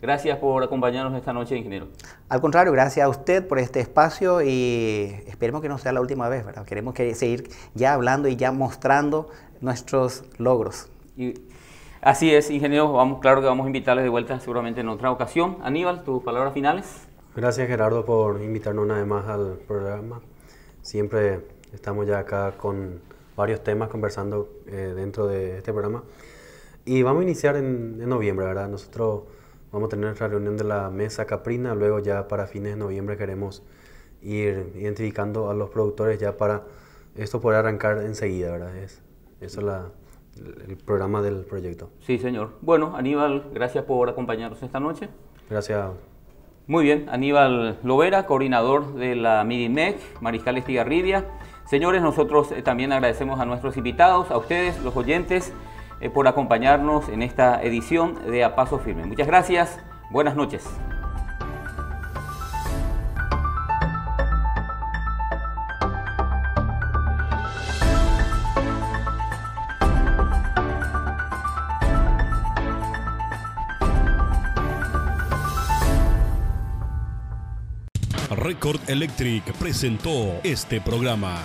Gracias por acompañarnos esta noche, ingeniero. Al contrario, gracias a usted por este espacio y esperemos que no sea la última vez, ¿verdad? Queremos que seguir ya hablando y ya mostrando nuestros logros. Y Así es, ingeniero, vamos, claro que vamos a invitarles de vuelta seguramente en otra ocasión. Aníbal, tus palabras finales. Gracias Gerardo por invitarnos una vez más al programa. Siempre estamos ya acá con varios temas conversando eh, dentro de este programa. Y vamos a iniciar en, noviembre, ¿verdad? Nosotros vamos a tener nuestra reunión de la mesa caprina, luego ya para fines de noviembre queremos ir identificando a los productores ya para esto poder arrancar enseguida, ¿verdad? Es, eso es la, el programa del proyecto. Sí, señor. Bueno, Aníbal, gracias por acompañarnos esta noche. Gracias. Muy bien, Aníbal Lovera, coordinador de la MIDIMEC, Mariscal Estigarribia. Señores, nosotros eh, también agradecemos a nuestros invitados, a ustedes, los oyentes, eh, por acompañarnos en esta edición de A Paso Firme. Muchas gracias, buenas noches. Cord Electric presentó este programa.